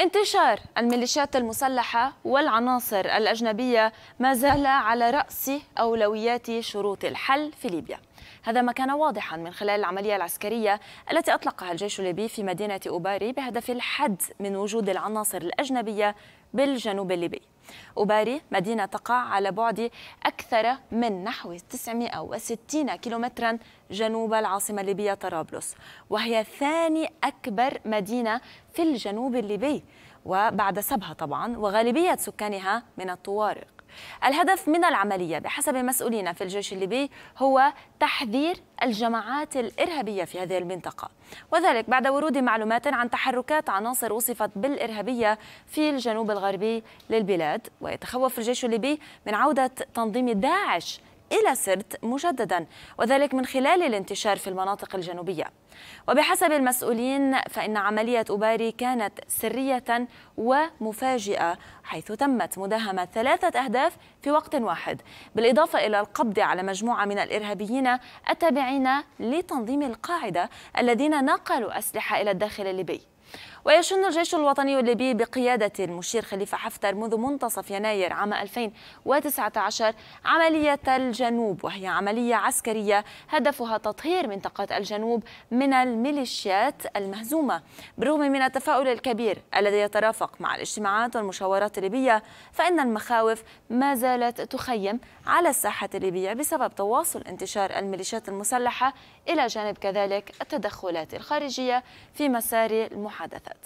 انتشار الميليشيات المسلحة والعناصر الأجنبية ما زال على رأس أولويات شروط الحل في ليبيا هذا ما كان واضحا من خلال العملية العسكرية التي أطلقها الجيش الليبي في مدينة أوباري بهدف الحد من وجود العناصر الأجنبية بالجنوب الليبي أوباري مدينة تقع على بعد أكثر من نحو 960 كيلومترا جنوب العاصمة الليبية طرابلس وهي ثاني أكبر مدينة في الجنوب الليبي وبعد سبها طبعا وغالبية سكانها من الطوارق الهدف من العملية بحسب مسؤولين في الجيش الليبي هو تحذير الجماعات الإرهابية في هذه المنطقة وذلك بعد ورود معلومات عن تحركات عناصر وصفت بالإرهابية في الجنوب الغربي للبلاد ويتخوف الجيش الليبي من عودة تنظيم داعش إلى سرت مجددا وذلك من خلال الانتشار في المناطق الجنوبية وبحسب المسؤولين فإن عملية أوباري كانت سرية ومفاجئة حيث تمت مداهمة ثلاثة أهداف في وقت واحد بالإضافة إلى القبض على مجموعة من الإرهابيين التابعين لتنظيم القاعدة الذين نقلوا أسلحة إلى الداخل الليبي ويشن الجيش الوطني الليبي بقيادة المشير خليفة حفتر منذ منتصف يناير عام 2019 عملية الجنوب وهي عملية عسكرية هدفها تطهير منطقة الجنوب من الميليشيات المهزومة بالرغم من التفاؤل الكبير الذي يترافق مع الاجتماعات والمشاورات الليبية فإن المخاوف ما زالت تخيم على الساحة الليبية بسبب تواصل انتشار الميليشيات المسلحة إلى جانب كذلك التدخلات الخارجية في مسار المحاولة حدثت